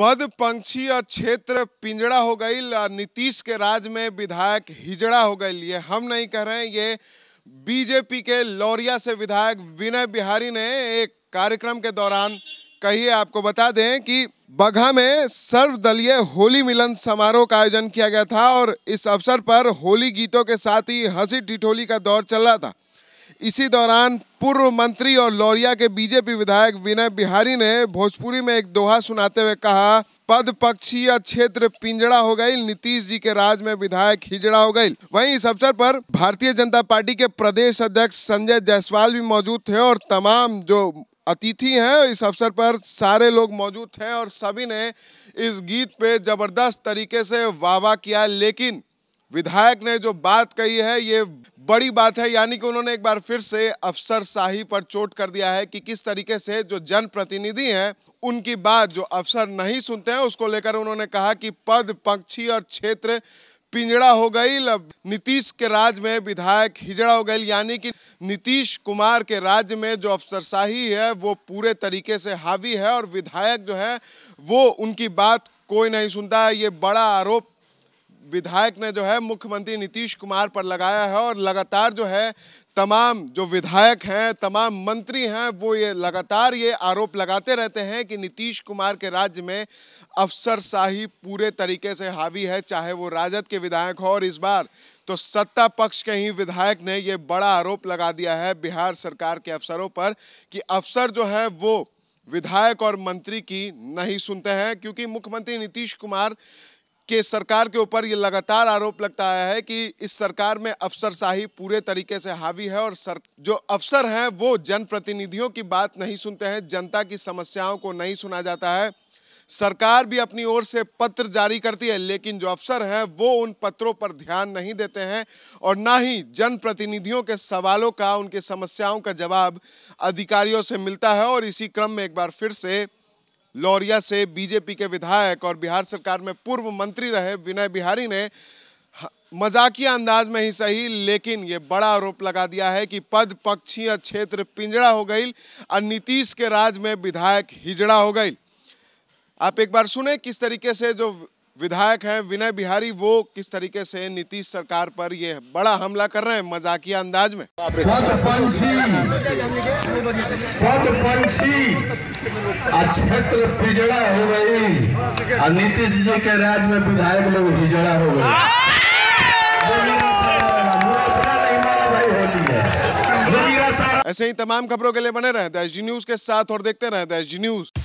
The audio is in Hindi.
पद पंक्षी और क्षेत्र पिंजड़ा हो गई नीतीश के राज में विधायक हिजड़ा हो गई ये हम नहीं कह रहे हैं ये बीजेपी के लौरिया से विधायक विनय बिहारी ने एक कार्यक्रम के दौरान कही आपको बता दें कि बघा में सर्वदलीय होली मिलन समारोह का आयोजन किया गया था और इस अवसर पर होली गीतों के साथ ही हंसी ठिठोली का दौर चल रहा था इसी दौरान पूर्व मंत्री और लौरिया के बीजेपी विधायक विनय बिहारी ने भोजपुरी में एक दोहा सुनाते हुए कहा पद पक्षीय क्षेत्र पिंजड़ा हो गई नीतीश जी के राज में विधायक हिजड़ा हो गई वहीं इस अवसर पर भारतीय जनता पार्टी के प्रदेश अध्यक्ष संजय जायसवाल भी मौजूद थे और तमाम जो अतिथि हैं इस अवसर पर सारे लोग मौजूद थे और सभी ने इस गीत पे जबरदस्त तरीके से वाह वाह किया लेकिन विधायक ने जो बात कही है ये बड़ी बात है यानी कि उन्होंने एक बार फिर से अफसर शाही पर चोट कर दिया है कि किस तरीके से जो जनप्रतिनिधि हैं उनकी बात जो अफसर नहीं सुनते हैं उसको लेकर उन्होंने कहा कि पद पक्षी और क्षेत्र पिंजड़ा हो गई नीतीश के राज्य में विधायक हिजड़ा हो गई यानी कि नीतीश कुमार के राज्य में जो अफसरशाही है वो पूरे तरीके से हावी है और विधायक जो है वो उनकी बात कोई नहीं सुनता है ये बड़ा आरोप विधायक ने जो है मुख्यमंत्री नीतीश कुमार पर लगाया है और लगातार जो है तमाम जो विधायक हैं तमाम मंत्री हैं वो ये लगातार ये आरोप लगाते रहते हैं कि नीतीश कुमार के राज्य में अफसरशाही पूरे तरीके से हावी है चाहे वो राजद के विधायक हो और इस बार तो सत्ता पक्ष के ही विधायक ने ये बड़ा आरोप लगा दिया है बिहार सरकार के अफसरों पर कि अफसर जो है वो विधायक और मंत्री की नहीं सुनते हैं क्योंकि मुख्यमंत्री नीतीश कुमार कि सरकार के ऊपर ये लगातार आरोप लगता आया है कि इस सरकार में अफसरशाही पूरे तरीके से हावी है और सर जो अफसर हैं वो जनप्रतिनिधियों की बात नहीं सुनते हैं जनता की समस्याओं को नहीं सुना जाता है सरकार भी अपनी ओर से पत्र जारी करती है लेकिन जो अफसर हैं वो उन पत्रों पर ध्यान नहीं देते हैं और ना ही जनप्रतिनिधियों के सवालों का उनके समस्याओं का जवाब अधिकारियों से मिलता है और इसी क्रम में एक बार फिर से लौरिया से बीजेपी के विधायक और बिहार सरकार में पूर्व मंत्री रहे विनय बिहारी ने मजाकिया अंदाज में ही सही लेकिन ये बड़ा आरोप लगा दिया है कि पद पक्षीय क्षेत्र पिंजड़ा हो गई और नीतीश के राज में विधायक हिजड़ा हो गई आप एक बार सुने किस तरीके से जो विधायक हैं विनय बिहारी वो किस तरीके से नीतीश सरकार पर ये बड़ा हमला कर रहे हैं मजाकिया अंदाज में पद पंछी पद पंछी क्षेत्र अच्छा, तो पिजड़ा हो गई और नीतीश जी के राज में विधायक लोग हिजड़ा हो गए ऐसे ही तमाम खबरों के लिए बने रहे दैश जी न्यूज के साथ और देखते रहे दैश जी न्यूज